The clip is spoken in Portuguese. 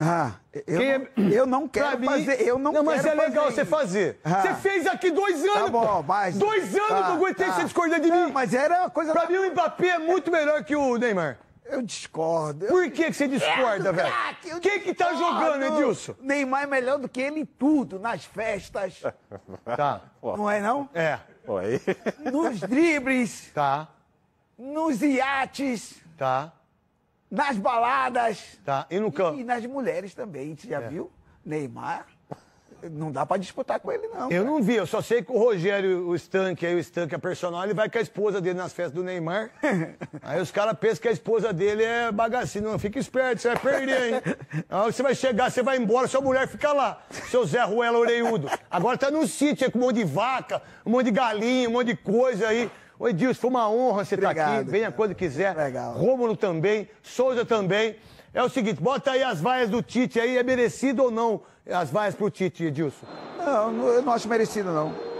Ah, eu, Quem... não, eu não quero mim, fazer, eu não, não quero Mas é legal você fazer. Ah. Você fez aqui dois tá anos, tá bom, mas... Dois anos tá, eu aguentei tá. você discordar de mim. mas era uma coisa... Pra da... mim o Mbappé é muito melhor que o Neymar. Eu discordo. Por que, que você discorda, velho? Quem que tá jogando, Edilson? Neymar é melhor do que ele em tudo, nas festas. Tá. Não é, não? É. Oi. Nos dribles. Tá. Nos iates. Tá nas baladas. Tá, e no campo? E nas mulheres também. gente já é. viu? Neymar. Não dá pra disputar com ele, não. Eu cara. não vi, eu só sei que o Rogério, o estanque aí, o estanque é personal, ele vai com a esposa dele nas festas do Neymar. aí os caras pensam que a esposa dele é bagacinho. Não, fica esperto, você vai perder, hein? Aí você vai chegar, você vai embora, sua mulher fica lá. Seu Zé Ruela Oreiudo. Agora tá num sítio aí, com um monte de vaca, um monte de galinha, um monte de coisa aí. Oi, Dilson, foi uma honra você estar tá aqui. Venha cara. quando quiser. Legal. Rômulo também, Souza também. É o seguinte, bota aí as vaias do Tite aí, é merecido ou não as vaias pro Tite, Edilson? Não, eu não acho merecido, não.